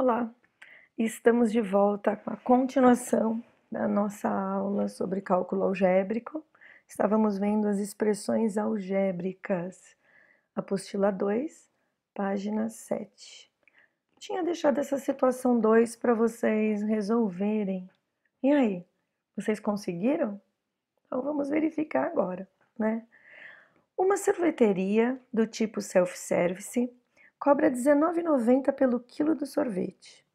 Olá, estamos de volta com a continuação da nossa aula sobre cálculo algébrico. Estávamos vendo as expressões algébricas, apostila 2, página 7. Tinha deixado essa situação 2 para vocês resolverem. E aí, vocês conseguiram? Então vamos verificar agora, né? Uma sorveteria do tipo self-service cobra R$19,90 19,90 pelo quilo do sorvete.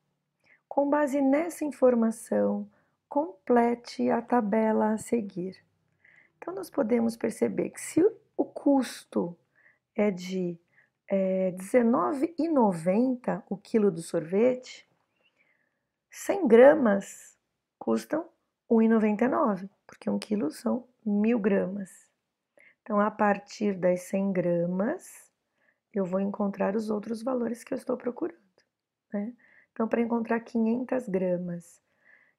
Com base nessa informação, complete a tabela a seguir. Então, nós podemos perceber que se o custo é de é, R$19,90 o quilo do sorvete, 100 gramas custam R$1,99, 1,99, porque 1 quilo são mil gramas. Então, a partir das 100 gramas, eu vou encontrar os outros valores que eu estou procurando. Né? Então, para encontrar 500 gramas,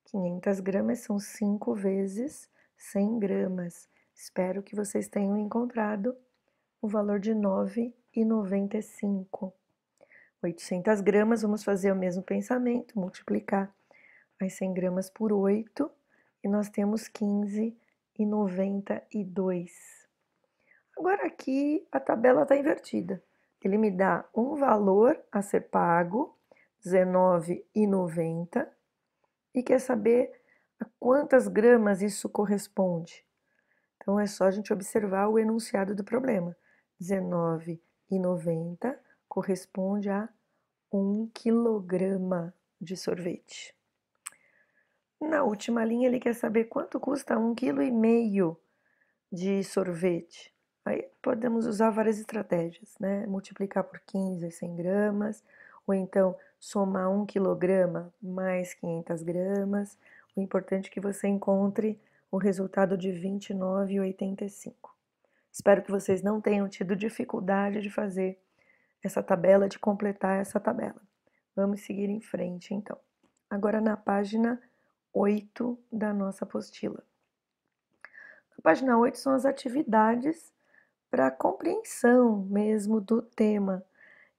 500 gramas são 5 vezes 100 gramas. Espero que vocês tenham encontrado o valor de 9,95. 800 gramas, vamos fazer o mesmo pensamento, multiplicar as 100 gramas por 8 e nós temos 15,92. Agora aqui a tabela está invertida. Ele me dá um valor a ser pago, R$19,90, e quer saber a quantas gramas isso corresponde. Então é só a gente observar o enunciado do problema. R$19,90 corresponde a 1 quilograma de sorvete. Na última linha, ele quer saber quanto custa um quilo e meio de sorvete. Aí podemos usar várias estratégias, né? Multiplicar por 15 100 gramas, ou então somar 1 quilograma mais 500 gramas. O importante é que você encontre o resultado de 29,85. Espero que vocês não tenham tido dificuldade de fazer essa tabela, de completar essa tabela. Vamos seguir em frente, então. Agora na página 8 da nossa apostila. Na página 8 são as atividades para compreensão mesmo do tema.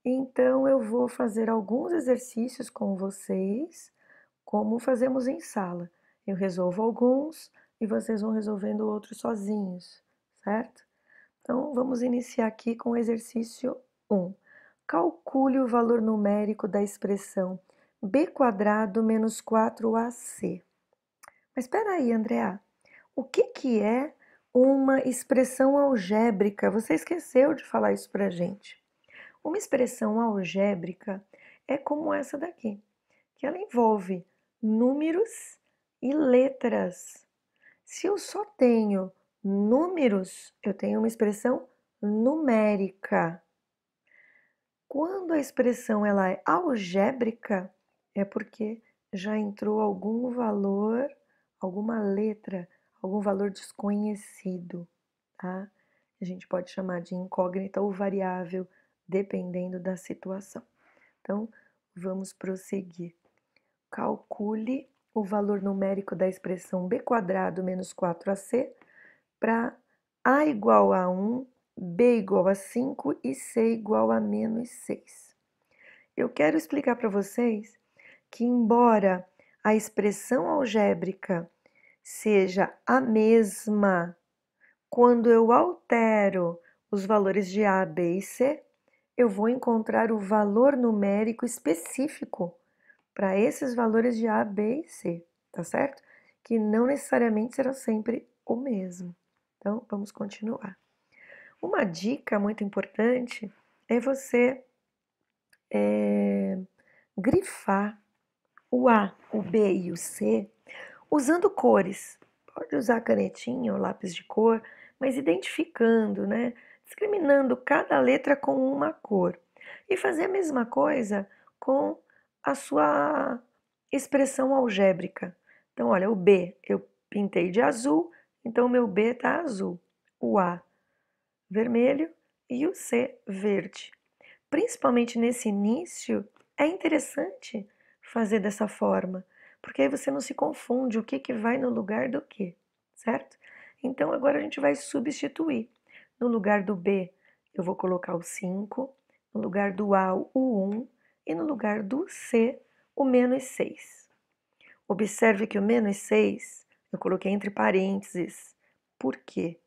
Então eu vou fazer alguns exercícios com vocês, como fazemos em sala. Eu resolvo alguns e vocês vão resolvendo outros sozinhos, certo? Então vamos iniciar aqui com o exercício 1. Calcule o valor numérico da expressão b quadrado menos 4ac. Mas espera aí, Andrea, o que, que é uma expressão algébrica. Você esqueceu de falar isso para gente. Uma expressão algébrica é como essa daqui, que ela envolve números e letras. Se eu só tenho números, eu tenho uma expressão numérica. Quando a expressão ela é algébrica, é porque já entrou algum valor, alguma letra algum valor desconhecido, tá? A gente pode chamar de incógnita ou variável, dependendo da situação. Então, vamos prosseguir. Calcule o valor numérico da expressão b quadrado menos 4ac para a igual a 1, b igual a 5 e c igual a menos 6. Eu quero explicar para vocês que, embora a expressão algébrica seja a mesma. Quando eu altero os valores de A, B e C, eu vou encontrar o valor numérico específico para esses valores de A, B e C, tá certo? Que não necessariamente serão sempre o mesmo. Então, vamos continuar. Uma dica muito importante é você é, grifar o A, o B e o C usando cores. Pode usar canetinha ou lápis de cor, mas identificando, né? discriminando cada letra com uma cor. E fazer a mesma coisa com a sua expressão algébrica. Então, olha, o B eu pintei de azul, então o meu B está azul. O A vermelho e o C verde. Principalmente nesse início, é interessante fazer dessa forma porque aí você não se confunde o que, que vai no lugar do que, certo? Então agora a gente vai substituir. No lugar do B, eu vou colocar o 5, no lugar do A, o 1 um, e no lugar do C, o menos 6. Observe que o menos 6 eu coloquei entre parênteses. Por quê?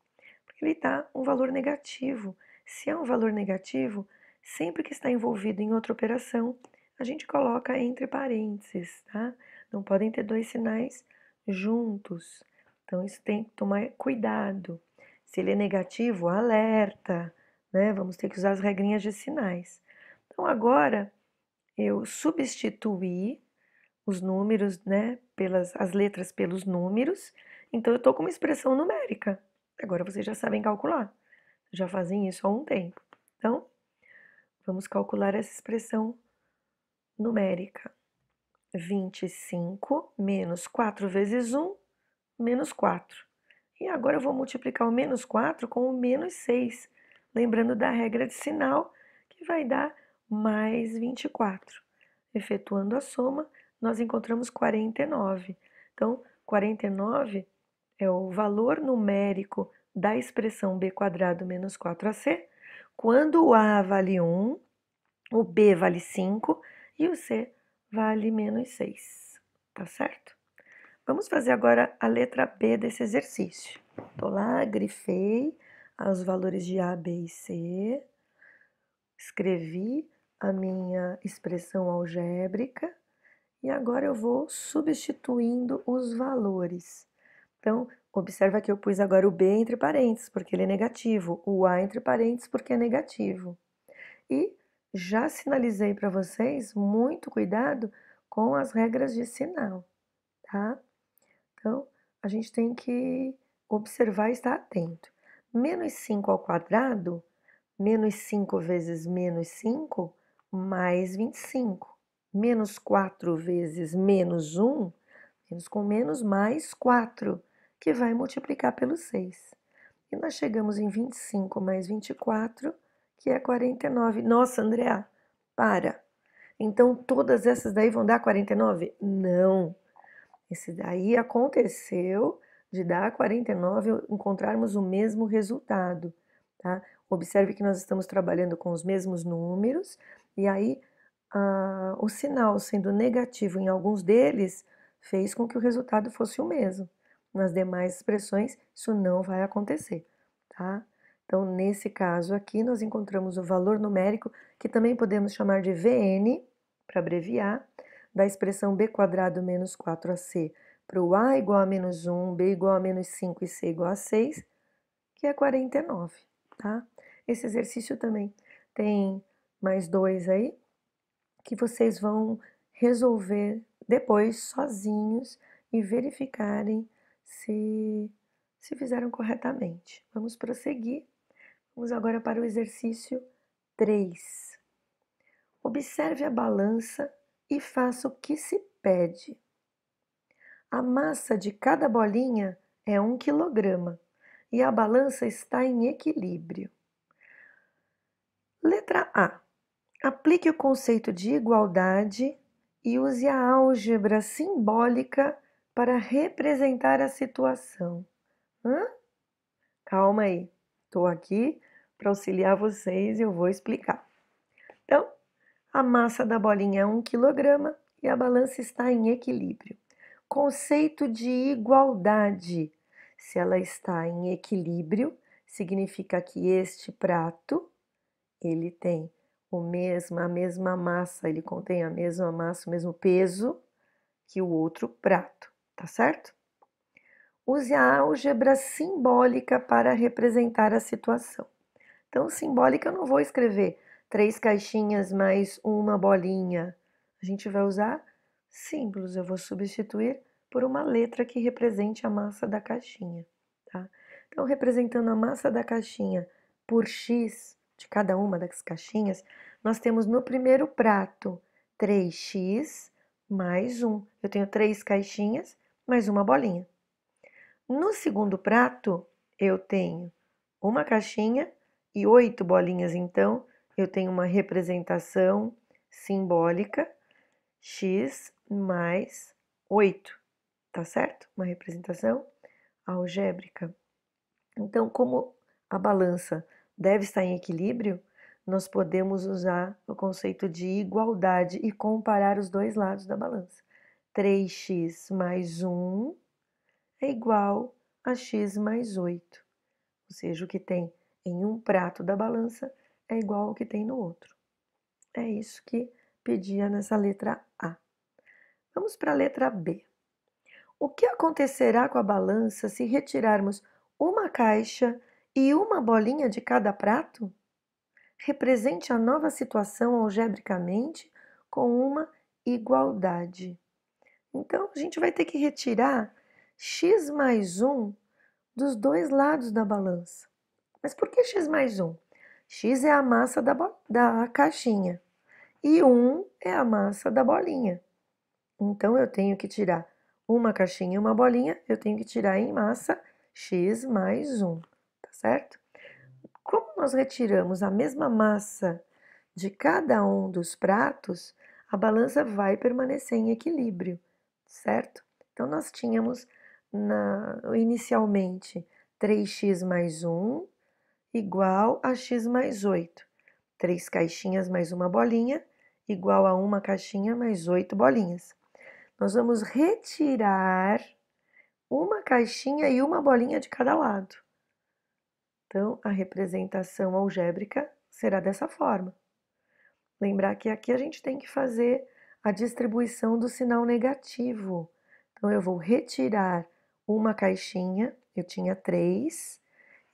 Porque ele está um valor negativo. Se é um valor negativo, sempre que está envolvido em outra operação, a gente coloca entre parênteses, tá? Não podem ter dois sinais juntos. Então, isso tem que tomar cuidado. Se ele é negativo, alerta, né? Vamos ter que usar as regrinhas de sinais. Então, agora eu substituí os números, né, pelas as letras pelos números. Então, eu estou com uma expressão numérica. Agora vocês já sabem calcular. Já fazem isso há um tempo. Então, vamos calcular essa expressão numérica. 25 menos 4 vezes 1, menos 4. E agora eu vou multiplicar o menos 4 com o menos 6, lembrando da regra de sinal, que vai dar mais 24. Efetuando a soma, nós encontramos 49. Então, 49 é o valor numérico da expressão b menos 4ac, quando o a vale 1, o b vale 5 e o c vale vale menos 6, tá certo? Vamos fazer agora a letra B desse exercício. Tô lá, grifei os valores de A, B e C, escrevi a minha expressão algébrica e agora eu vou substituindo os valores. Então, observa que eu pus agora o B entre parênteses, porque ele é negativo, o A entre parênteses, porque é negativo. E já sinalizei para vocês muito cuidado com as regras de sinal, tá? Então, a gente tem que observar e estar atento. Menos 5 ao quadrado, menos 5 vezes menos 5, mais 25. Menos 4 vezes menos 1, menos com menos, mais 4, que vai multiplicar pelo 6. E nós chegamos em 25 mais 24, que é 49. Nossa, Andréa, para. Então todas essas daí vão dar 49? Não. Esse daí aconteceu de dar 49 encontrarmos o mesmo resultado, tá? Observe que nós estamos trabalhando com os mesmos números e aí ah, o sinal sendo negativo em alguns deles fez com que o resultado fosse o mesmo. Nas demais expressões isso não vai acontecer, tá? Então, nesse caso aqui, nós encontramos o valor numérico, que também podemos chamar de Vn, para abreviar, da expressão b menos 4ac para o a igual a menos 1, b igual a menos 5 e c igual a 6, que é 49, tá? Esse exercício também tem mais dois aí, que vocês vão resolver depois sozinhos e verificarem se, se fizeram corretamente. Vamos prosseguir. Vamos agora para o exercício 3. Observe a balança e faça o que se pede. A massa de cada bolinha é 1 kg e a balança está em equilíbrio. Letra A. Aplique o conceito de igualdade e use a álgebra simbólica para representar a situação. Hã? Calma aí, estou aqui para auxiliar vocês, eu vou explicar. Então, a massa da bolinha é 1 kg e a balança está em equilíbrio. Conceito de igualdade. Se ela está em equilíbrio, significa que este prato ele tem o mesmo, a mesma massa, ele contém a mesma massa, o mesmo peso que o outro prato, tá certo? Use a álgebra simbólica para representar a situação. Então, simbólica, eu não vou escrever três caixinhas mais uma bolinha. A gente vai usar símbolos, eu vou substituir por uma letra que represente a massa da caixinha. Tá? Então, representando a massa da caixinha por x de cada uma das caixinhas, nós temos no primeiro prato 3x mais 1. Eu tenho três caixinhas mais uma bolinha. No segundo prato, eu tenho uma caixinha e oito bolinhas, então, eu tenho uma representação simbólica x mais 8, tá certo? Uma representação algébrica. Então, como a balança deve estar em equilíbrio, nós podemos usar o conceito de igualdade e comparar os dois lados da balança. 3x mais 1 é igual a x mais 8. Ou seja, o que tem em um prato da balança é igual ao que tem no outro. É isso que pedia nessa letra A. Vamos para a letra B. O que acontecerá com a balança se retirarmos uma caixa e uma bolinha de cada prato? Represente a nova situação algebricamente com uma igualdade. Então, a gente vai ter que retirar x mais 1 dos dois lados da balança. Mas por que x mais 1? x é a massa da, da caixinha e 1 é a massa da bolinha. Então, eu tenho que tirar uma caixinha e uma bolinha, eu tenho que tirar em massa x mais 1, tá certo? Como nós retiramos a mesma massa de cada um dos pratos, a balança vai permanecer em equilíbrio, certo? Então, nós tínhamos na, inicialmente 3x mais 1 igual a x mais 8. Três caixinhas mais uma bolinha, igual a uma caixinha mais oito bolinhas. Nós vamos retirar uma caixinha e uma bolinha de cada lado. Então, a representação algébrica será dessa forma. Lembrar que aqui a gente tem que fazer a distribuição do sinal negativo. Então, eu vou retirar uma caixinha, eu tinha três,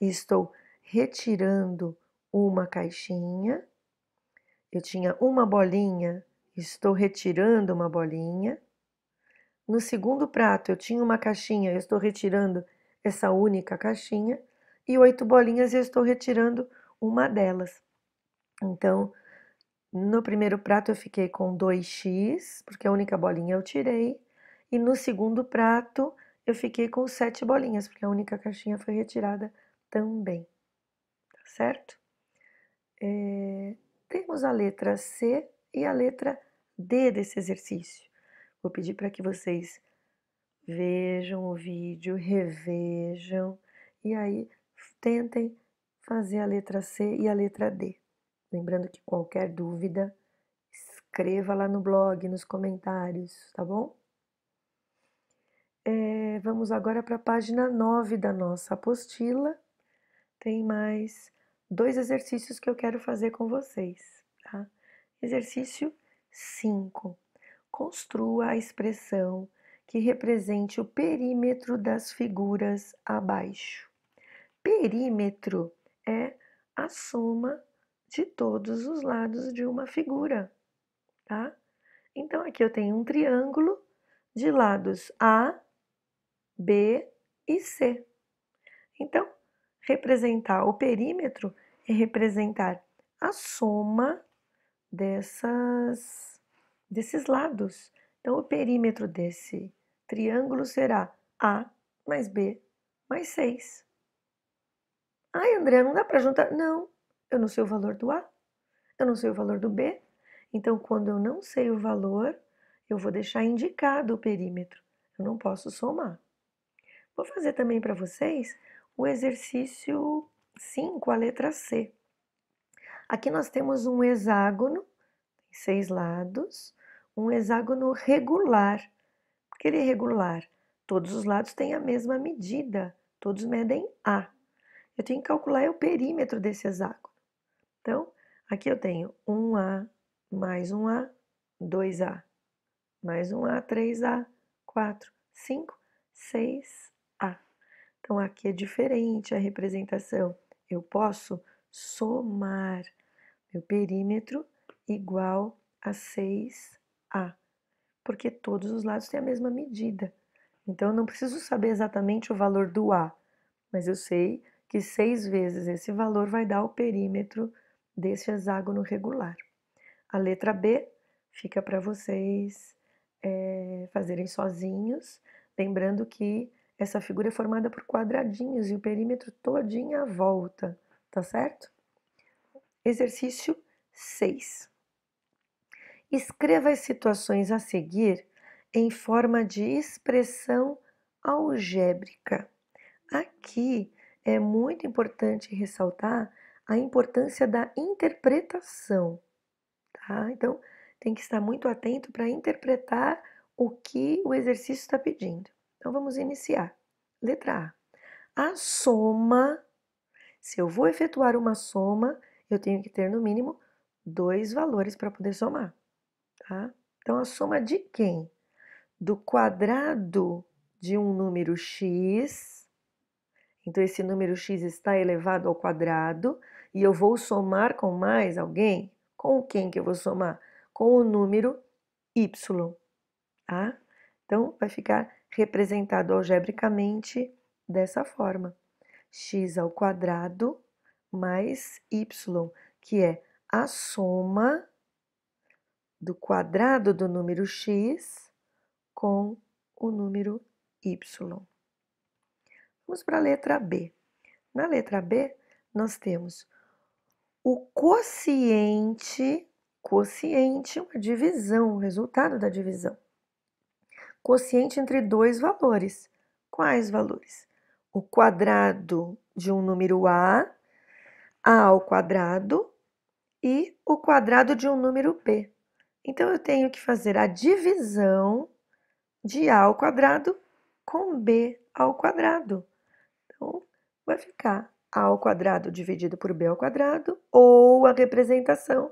e estou retirando uma caixinha. Eu tinha uma bolinha, estou retirando uma bolinha. No segundo prato, eu tinha uma caixinha, eu estou retirando essa única caixinha. E oito bolinhas, eu estou retirando uma delas. Então, no primeiro prato, eu fiquei com 2x, porque a única bolinha eu tirei. E no segundo prato, eu fiquei com sete bolinhas, porque a única caixinha foi retirada também certo? É, temos a letra C e a letra D desse exercício. Vou pedir para que vocês vejam o vídeo, revejam e aí tentem fazer a letra C e a letra D. Lembrando que qualquer dúvida, escreva lá no blog, nos comentários, tá bom? É, vamos agora para a página 9 da nossa apostila tem mais dois exercícios que eu quero fazer com vocês. Tá? Exercício 5. Construa a expressão que represente o perímetro das figuras abaixo. Perímetro é a soma de todos os lados de uma figura, tá? Então aqui eu tenho um triângulo de lados A, B e C. Então, representar o perímetro é representar a soma dessas desses lados. Então, o perímetro desse triângulo será A mais B mais 6. Ai, André, não dá para juntar. Não, eu não sei o valor do A, eu não sei o valor do B. Então, quando eu não sei o valor, eu vou deixar indicado o perímetro. Eu não posso somar. Vou fazer também para vocês o exercício 5, a letra C. Aqui nós temos um hexágono, seis lados, um hexágono regular. Por que ele é regular? Todos os lados têm a mesma medida, todos medem A. Eu tenho que calcular é o perímetro desse hexágono. Então, aqui eu tenho 1A mais 1A, 2A, mais 1A, 3A, 4, 5, 6, então aqui é diferente a representação. Eu posso somar meu perímetro igual a 6A, porque todos os lados têm a mesma medida. Então eu não preciso saber exatamente o valor do A, mas eu sei que 6 vezes esse valor vai dar o perímetro desse hexágono regular. A letra B fica para vocês é, fazerem sozinhos, lembrando que essa figura é formada por quadradinhos e o perímetro todinho à volta, tá certo? Exercício 6. Escreva as situações a seguir em forma de expressão algébrica. Aqui é muito importante ressaltar a importância da interpretação, tá? Então, tem que estar muito atento para interpretar o que o exercício está pedindo. Então vamos iniciar. Letra A. A soma. Se eu vou efetuar uma soma, eu tenho que ter no mínimo dois valores para poder somar. Tá? Então a soma de quem? Do quadrado de um número x. Então esse número x está elevado ao quadrado e eu vou somar com mais alguém. Com quem que eu vou somar? Com o número y. Tá? Então vai ficar representado algebricamente dessa forma: x ao quadrado mais y, que é a soma do quadrado do número x com o número y. Vamos para a letra B. Na letra B, nós temos o quociente, quociente, uma divisão, o resultado da divisão quociente entre dois valores. Quais valores? O quadrado de um número A, A ao quadrado, e o quadrado de um número B. Então, eu tenho que fazer a divisão de A ao quadrado com B ao quadrado. Então, vai ficar A ao quadrado dividido por B ao quadrado, ou a representação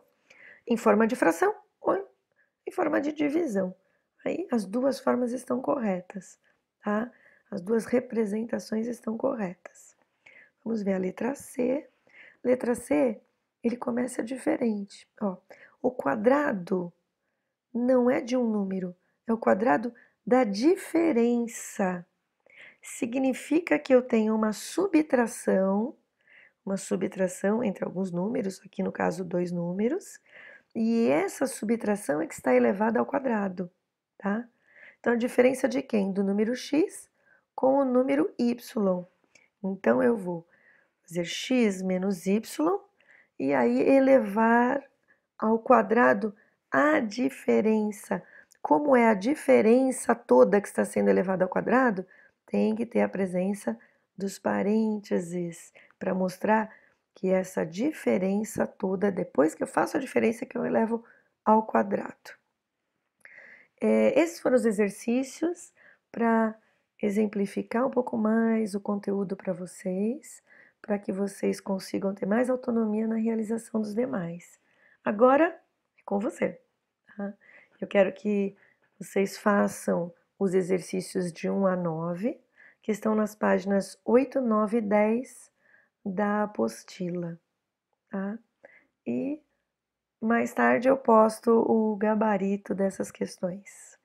em forma de fração ou em forma de divisão. Aí as duas formas estão corretas, tá? As duas representações estão corretas. Vamos ver a letra C. Letra C, ele começa diferente, ó. O quadrado não é de um número, é o quadrado da diferença. Significa que eu tenho uma subtração, uma subtração entre alguns números, aqui no caso dois números, e essa subtração é que está elevada ao quadrado tá? Então, a diferença de quem? Do número x com o número y. Então, eu vou fazer x menos y e aí elevar ao quadrado a diferença. Como é a diferença toda que está sendo elevada ao quadrado, tem que ter a presença dos parênteses para mostrar que essa diferença toda, depois que eu faço a diferença, que eu elevo ao quadrado. É, esses foram os exercícios para exemplificar um pouco mais o conteúdo para vocês, para que vocês consigam ter mais autonomia na realização dos demais. Agora é com você. Tá? Eu quero que vocês façam os exercícios de 1 a 9, que estão nas páginas 8, 9 e 10 da apostila. Tá? E mais tarde eu posto o gabarito dessas questões.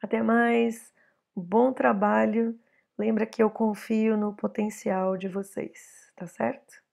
Até mais, bom trabalho. Lembra que eu confio no potencial de vocês, tá certo?